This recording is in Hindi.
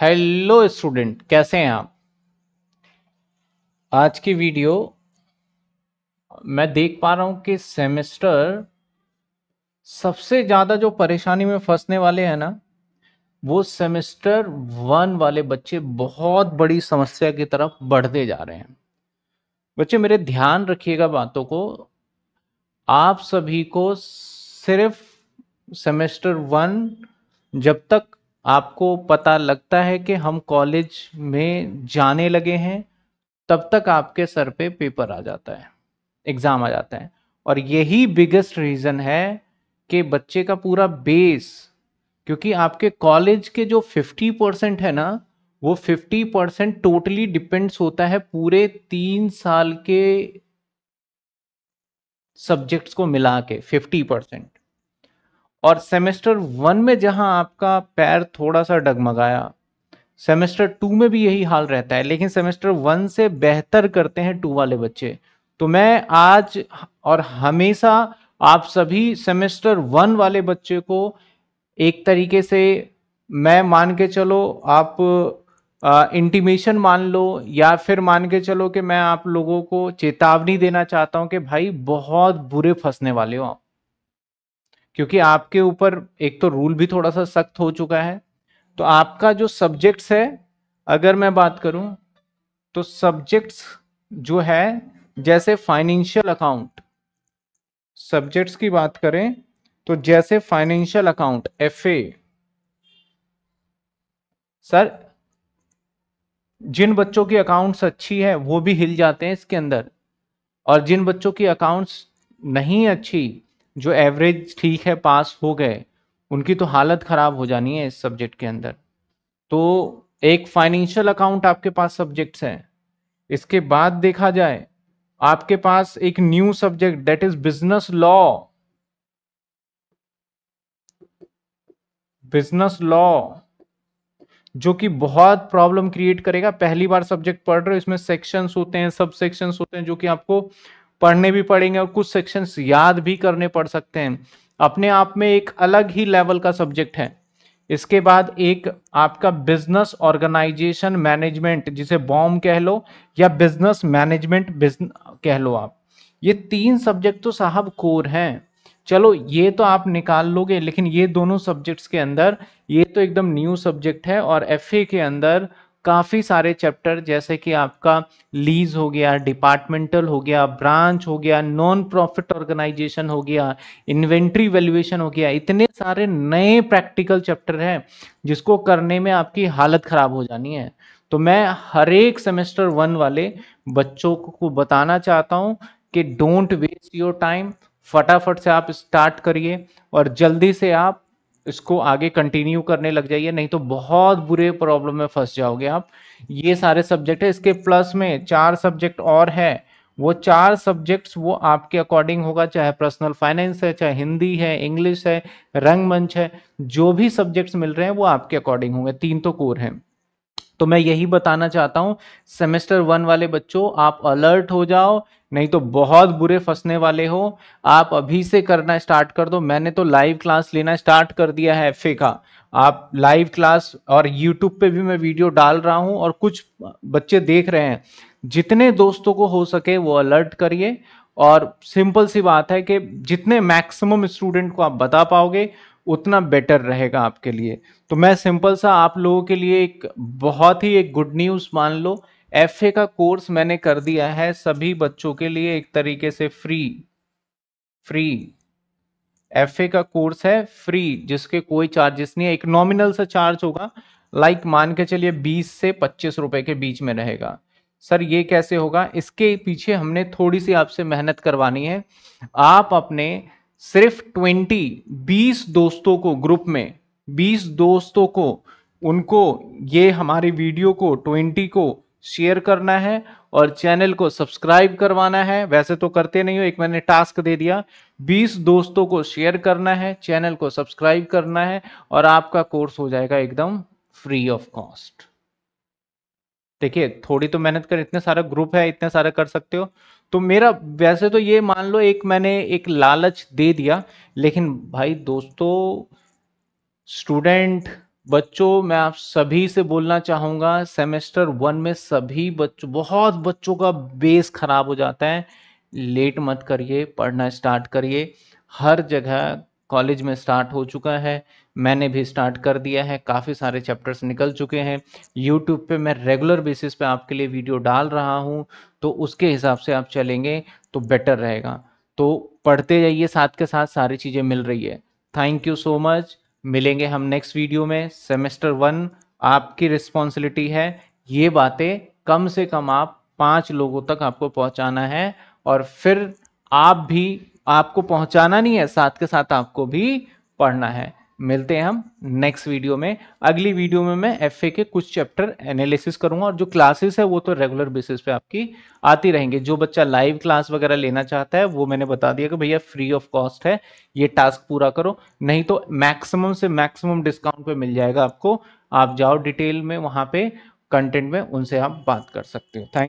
हेलो स्टूडेंट कैसे हैं आप आज की वीडियो मैं देख पा रहा हूं कि सेमेस्टर सबसे ज़्यादा जो परेशानी में फंसने वाले हैं ना वो सेमेस्टर वन वाले बच्चे बहुत बड़ी समस्या की तरफ बढ़ते जा रहे हैं बच्चे मेरे ध्यान रखिएगा बातों को आप सभी को सिर्फ सेमेस्टर वन जब तक आपको पता लगता है कि हम कॉलेज में जाने लगे हैं तब तक आपके सर पे पेपर आ जाता है एग्ज़ाम आ जाता है और यही बिगेस्ट रीज़न है कि बच्चे का पूरा बेस क्योंकि आपके कॉलेज के जो 50 परसेंट है ना वो 50 परसेंट टोटली डिपेंड्स होता है पूरे तीन साल के सब्जेक्ट्स को मिला के फिफ्टी परसेंट और सेमेस्टर वन में जहां आपका पैर थोड़ा सा डगमगाया सेमेस्टर टू में भी यही हाल रहता है लेकिन सेमेस्टर वन से बेहतर करते हैं टू वाले बच्चे तो मैं आज और हमेशा आप सभी सेमेस्टर वन वाले बच्चे को एक तरीके से मैं मान के चलो आप इंटीमेशन मान लो या फिर मान के चलो कि मैं आप लोगों को चेतावनी देना चाहता हूं कि भाई बहुत बुरे फंसने वाले हो आप क्योंकि आपके ऊपर एक तो रूल भी थोड़ा सा सख्त हो चुका है तो आपका जो सब्जेक्ट्स है अगर मैं बात करूं तो सब्जेक्ट्स जो है जैसे फाइनेंशियल अकाउंट सब्जेक्ट्स की बात करें तो जैसे फाइनेंशियल अकाउंट एफ सर जिन बच्चों की अकाउंट्स अच्छी है वो भी हिल जाते हैं इसके अंदर और जिन बच्चों की अकाउंट्स नहीं अच्छी जो एवरेज ठीक है पास हो गए उनकी तो हालत ख़राब हो जानी है इस सब्जेक्ट के अंदर तो एक फाइनेंशियल अकाउंट आपके पास सब्जेक्ट्स हैं इसके बाद देखा जाए आपके पास एक new subject that is business law business law जो कि बहुत प्रॉब्लम क्रिएट करेगा पहली बार सब्जेक्ट पढ़ रहे हो इसमें सेक्शंस होते हैं सब सेक्शंस होते हैं जो कि आपको पढ़ने भी पड़ेंगे और कुछ सेक्शंस याद भी करने पड़ सकते हैं अपने आप में एक अलग ही लेवल का सब्जेक्ट है इसके बाद एक आपका बिजनेस ऑर्गेनाइजेशन मैनेजमेंट जिसे बॉम कह लो या बिजनेस मैनेजमेंट कह लो आप ये तीन सब्जेक्ट तो साहब कोर हैं चलो ये तो आप निकाल लोगे लेकिन ये दोनों सब्जेक्ट्स के अंदर ये तो एकदम न्यू सब्जेक्ट है और एफ के अंदर काफ़ी सारे चैप्टर जैसे कि आपका लीज हो गया डिपार्टमेंटल हो गया ब्रांच हो गया नॉन प्रॉफिट ऑर्गेनाइजेशन हो गया इन्वेंट्री वैल्यूएशन हो गया इतने सारे नए प्रैक्टिकल चैप्टर हैं जिसको करने में आपकी हालत ख़राब हो जानी है तो मैं हर एक सेमेस्टर वन वाले बच्चों को बताना चाहता हूँ कि डोंट वेस्ट योर टाइम फटाफट से आप स्टार्ट करिए और जल्दी से आप इसको आगे कंटिन्यू करने लग जाइए नहीं तो बहुत बुरे प्रॉब्लम में फंस जाओगे आप ये सारे सब्जेक्ट है इसके प्लस में चार सब्जेक्ट और है वो चार सब्जेक्ट्स वो आपके अकॉर्डिंग होगा चाहे पर्सनल फाइनेंस है चाहे हिंदी है इंग्लिश है रंगमंच है जो भी सब्जेक्ट्स मिल रहे हैं वो आपके अकॉर्डिंग होंगे तीन तो कोर हैं तो मैं यही बताना चाहता हूँ सेमेस्टर वन वाले बच्चों आप अलर्ट हो जाओ नहीं तो बहुत बुरे फंसने वाले हो आप अभी से करना स्टार्ट कर दो मैंने तो लाइव क्लास लेना स्टार्ट कर दिया है एफ का आप लाइव क्लास और यूट्यूब पे भी मैं वीडियो डाल रहा हूँ और कुछ बच्चे देख रहे हैं जितने दोस्तों को हो सके वो अलर्ट करिए और सिंपल सी बात है कि जितने मैक्सिमम स्टूडेंट को आप बता पाओगे उतना बेटर रहेगा आपके लिए तो मैं सिंपल सा आप लोगों के लिए एक बहुत ही एक गुड न्यूज़ मान लो एफ का कोर्स मैंने कर दिया है सभी बच्चों के लिए एक तरीके से फ्री फ्री एफ का कोर्स है फ्री जिसके कोई चार्जेस नहीं है एक नॉमिनल सा चार्ज होगा लाइक like मान के चलिए 20 से 25 रुपए के बीच में रहेगा सर ये कैसे होगा इसके पीछे हमने थोड़ी सी आपसे मेहनत करवानी है आप अपने सिर्फ ट्वेंटी बीस दोस्तों को ग्रुप में बीस दोस्तों को उनको ये हमारी वीडियो को ट्वेंटी को शेयर करना है और चैनल को सब्सक्राइब करवाना है वैसे तो करते नहीं हो एक मैंने टास्क दे दिया 20 दोस्तों को शेयर करना है चैनल को सब्सक्राइब करना है और आपका कोर्स हो जाएगा एकदम फ्री ऑफ कॉस्ट देखिए थोड़ी तो मेहनत कर इतने सारा ग्रुप है इतने सारे कर सकते हो तो मेरा वैसे तो ये मान लो एक मैंने एक लालच दे दिया लेकिन भाई दोस्तों स्टूडेंट बच्चों मैं आप सभी से बोलना चाहूंगा सेमेस्टर वन में सभी बच्चों बहुत बच्चों का बेस खराब हो जाता है लेट मत करिए पढ़ना स्टार्ट करिए हर जगह कॉलेज में स्टार्ट हो चुका है मैंने भी स्टार्ट कर दिया है काफ़ी सारे चैप्टर्स निकल चुके हैं यूट्यूब पे मैं रेगुलर बेसिस पे आपके लिए वीडियो डाल रहा हूँ तो उसके हिसाब से आप चलेंगे तो बेटर रहेगा तो पढ़ते जाइए साथ के साथ सारी चीज़ें मिल रही है थैंक यू सो मच मिलेंगे हम नेक्स्ट वीडियो में सेमेस्टर वन आपकी रिस्पॉन्सिबिलिटी है ये बातें कम से कम आप पाँच लोगों तक आपको पहुँचाना है और फिर आप भी आपको पहुंचाना नहीं है साथ के साथ आपको भी पढ़ना है मिलते हैं हम नेक्स्ट वीडियो में अगली वीडियो में मैं एफ के कुछ चैप्टर एनालिसिस करूंगा और जो क्लासेस है वो तो रेगुलर बेसिस पे आपकी आती रहेंगे जो बच्चा लाइव क्लास वगैरह लेना चाहता है वो मैंने बता दिया कि भैया फ्री ऑफ कॉस्ट है ये टास्क पूरा करो नहीं तो मैक्सिमम से मैक्सिमम डिस्काउंट पे मिल जाएगा आपको आप जाओ डिटेल में वहाँ पे कंटेंट में उनसे आप बात कर सकते हो थैंक